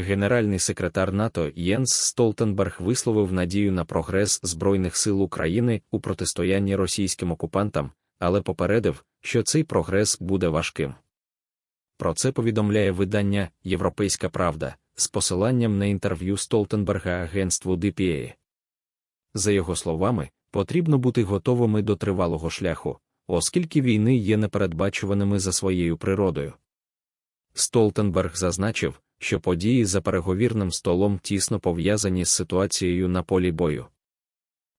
Генеральний секретар НАТО Єнс Столтенберг висловив надію на прогрес Збройних сил України у протистоянні російським окупантам, але попередив, що цей прогрес буде важким. Про це повідомляє видання Європейська Правда з посиланням на інтерв'ю Столтенберга агентству ДПА. За його словами, потрібно бути готовими до тривалого шляху, оскільки війни є непередбачуваними за своєю природою. Столтенберг зазначив, що події за переговірним столом тісно пов'язані з ситуацією на полі бою.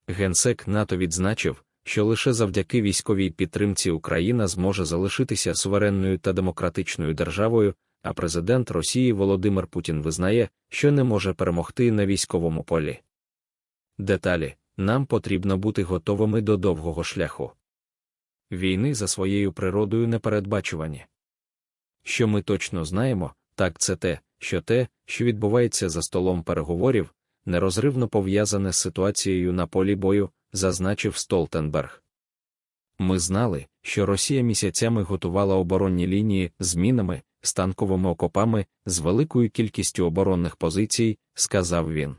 Генсек НАТО відзначив, що лише завдяки військовій підтримці Україна зможе залишитися суверенною та демократичною державою, а президент Росії Володимир Путін визнає, що не може перемогти на військовому полі. Деталі нам потрібно бути готовими до довгого шляху. Війни за своєю природою непередбачувані. Що ми точно знаємо, так це те, що те, що відбувається за столом переговорів, нерозривно пов'язане з ситуацією на полі бою, зазначив Столтенберг. Ми знали, що Росія місяцями готувала оборонні лінії з мінами, з танковими окопами, з великою кількістю оборонних позицій, сказав він.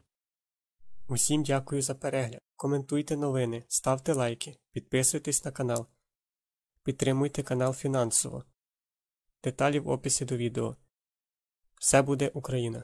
Усім дякую за перегляд. Коментуйте новини, ставте лайки, підписуйтесь на канал. Підтримуйте канал фінансово. Деталі в описі до відео. Все буде Україна!